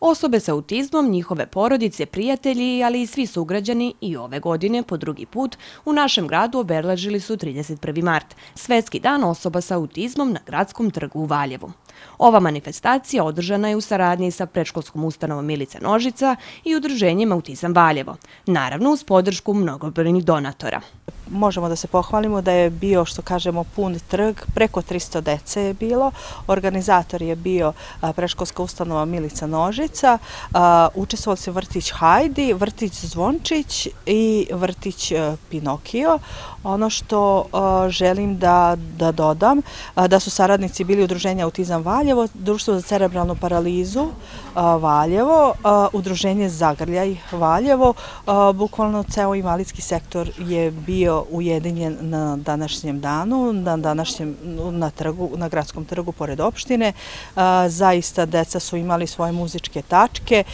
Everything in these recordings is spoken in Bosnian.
Osobe sa autizmom, njihove porodice, prijatelji, ali i svi sugrađani i ove godine, po drugi put, u našem gradu obelažili su 31. mart, svetski dan osoba sa autizmom na gradskom trgu u Valjevu. Ova manifestacija održana je u saradnji sa prečkolskom ustanovom Milica Nožica i udruženjem Autizam Valjevo, naravno uz podršku mnogobrinih donatora. Možemo da se pohvalimo da je bio, što kažemo, pun trg, preko 300 dece je bilo. Organizator je bio prečkolska ustanova Milica Nožica, Bistrica, učestvovali se vrtić Hajdi, vrtić Zvončić i vrtić e, Pinokio. Ono što e, želim da dodam, da su saradnici bili Udruženje Autizam Valjevo, Društvo za cerebralnu paralizu Valjevo, Udruženje Zagrljaj Valjevo, bukvalno ceo invalidski sektor je bio ujedinjen na današnjem danu, na današnjem na gradskom trgu pored opštine. Zaista, deca su imali svoje muzičke neke tačke.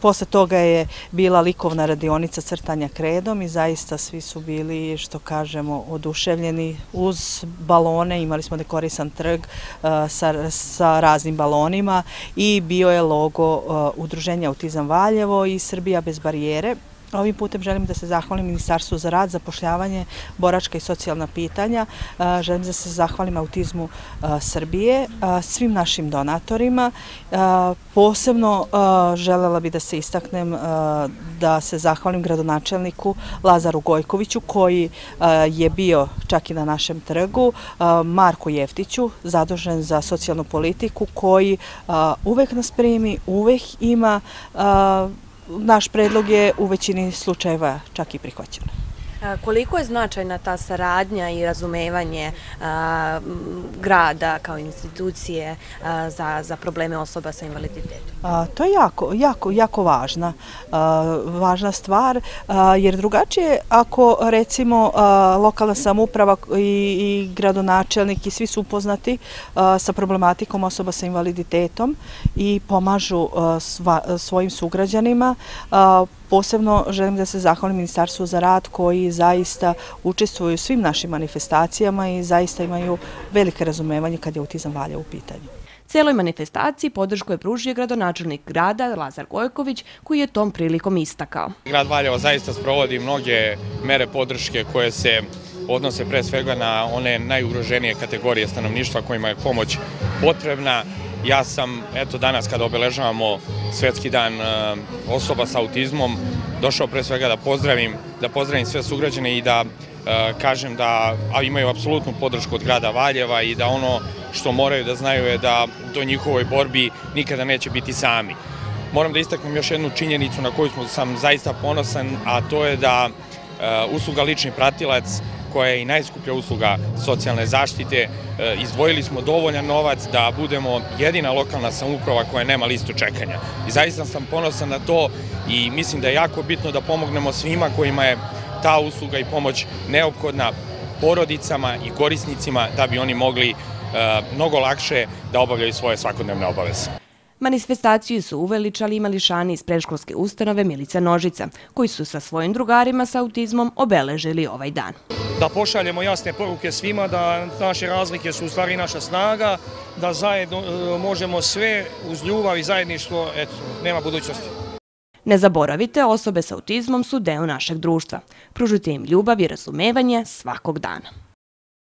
Posle toga je bila likovna radionica crtanja kredom i zaista svi su bili, što kažemo, oduševljeni uz balone. Imali smo dekorisan trg sa raznim balonima i bio je logo Udruženja Autizam Valjevo i Srbija bez barijere. Ovim putem želim da se zahvalim Ministarstvu za rad, zapošljavanje, boračka i socijalna pitanja. E, želim da se zahvalim autizmu e, Srbije, e, svim našim donatorima. Posebno želela bi da se istaknem da se zahvalim gradonačelniku Lazaru Gojkoviću koji je bio čak i na našem trgu, Marku Jeftiću, zadužen za socijalnu politiku koji uvek nas primi, uvek ima naš predlog je u većini slučajeva čak i prihvaćen. Koliko je značajna ta saradnja i razumevanje grada kao institucije za probleme osoba sa invaliditetom? To je jako, jako, jako važna, važna stvar, jer drugačije ako recimo lokalna samuprava i, i gradonačelnik i svi su upoznati sa problematikom osoba sa invaliditetom i pomažu svojim sugrađanima, posebno želim da se zahvalim Ministarstvu za rad koji zaista učestvuju svim našim manifestacijama i zaista imaju velike razumevanje kad je autizam valja u pitanju. Celoj manifestaciji podršku je pružio gradonačelnik grada Lazar Gojković koji je tom prilikom istakao. Grad Valjevo zaista sprovodi mnoge mere podrške koje se odnose pre svega na one najugroženije kategorije stanovništva kojima je pomoć potrebna. Ja sam, eto danas kada obeležavamo Svetski dan e, osoba sa autizmom, došao pre svega da pozdravim sve sugrađene i da E, kažem da imaju apsolutnu podršku od grada Valjeva i da ono što moraju da znaju je da do njihovoj borbi nikada neće biti sami. Moram da istaknem još jednu činjenicu na koju sam zaista ponosan, a to je da e, usluga lični pratilac koja je i najskuplja usluga socijalne zaštite, e, izvojili smo dovoljan novac da budemo jedina lokalna samuprava koja nema listu čekanja. I zaista sam ponosan na to i mislim da je jako bitno da pomognemo svima kojima je ta usluga i pomoć neophodna porodicama i korisnicima da bi oni mogli e, mnogo lakše da obavljaju svoje svakodnevne obaveze. Manifestaciju su uveličali i mališani iz preškolske ustanove Milica Nožica, koji su sa svojim drugarima sa autizmom obeležili ovaj dan. Da pošaljemo jasne poruke svima da naše razlike su u stvari naša snaga, da zajedno e, možemo sve uz ljubav i zajedništvo, eto, nema budućnosti. Ne zaboravite, osobe sa autizmom su deo našeg društva. Pružite im ljubav i razumevanje svakog dana.